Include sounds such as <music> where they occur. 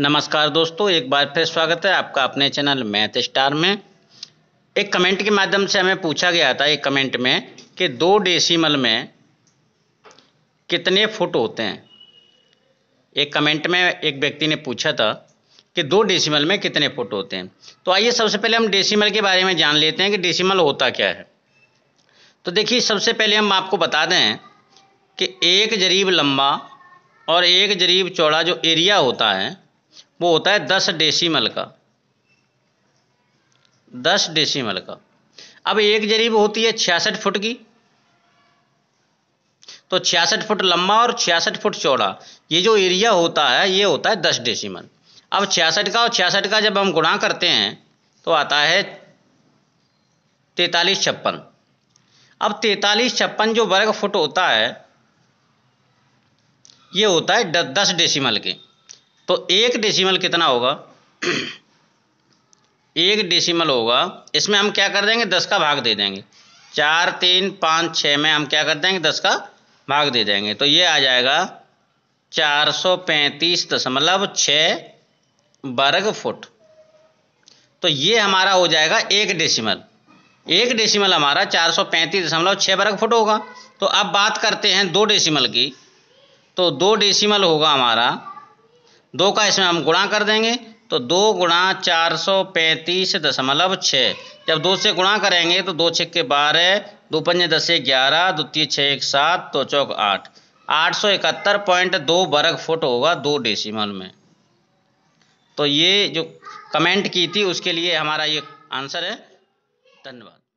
नमस्कार दोस्तों एक बार फिर स्वागत है आपका अपने चैनल मैथ स्टार में एक कमेंट के माध्यम से हमें पूछा गया था एक कमेंट में कि दो डेसिमल में कितने फुट होते हैं एक कमेंट में एक व्यक्ति ने पूछा था कि दो डेसिमल में कितने फुट होते हैं तो आइए सबसे पहले हम डेसिमल के बारे में जान लेते हैं कि डेसिमल होता क्या है तो देखिए सबसे पहले हम आपको बता दें कि एक जरीब लंबा और एक जरीब चौड़ा जो एरिया होता है वो होता है दस डेसीमल का दस डेसीमल का अब एक जरीब होती है छियासठ फुट की तो छियासठ फुट लंबा और छियासठ फुट चौड़ा ये जो एरिया होता है ये होता है दस डेसीमल अब छियासठ का और छियासठ का जब हम गुणा करते हैं तो आता है तैतालीस छप्पन अब तैतालीस छप्पन जो वर्ग फुट होता है ये होता है दस डेसिमल के तो एक डेसिमल कितना होगा <clears throat> एक डेसिमल होगा इसमें हम क्या कर देंगे दस का भाग दे देंगे चार तीन पाँच छः में हम क्या कर देंगे दस का भाग दे देंगे तो ये आ जाएगा चार सौ पैंतीस दशमलव छः वर्ग फुट तो ये हमारा हो जाएगा एक डेसिमल एक डेसिमल हमारा चार सौ पैंतीस दशमलव छः वर्ग फुट होगा तो अब बात करते हैं दो डेसिमल की तो दो डेसिमल होगा हमारा दो का इसमें हम गुणा कर देंगे तो दो गुणा चार सौ पैंतीस दशमलव छः जब दो से गुणा करेंगे तो दो छः के बारह दो पंजे दस ग्यारह द्वितीय छः एक सात दो चौक आठ आठ सौ इकहत्तर पॉइंट दो वर्ग फुट होगा दो डेसिमल में तो ये जो कमेंट की थी उसके लिए हमारा ये आंसर है धन्यवाद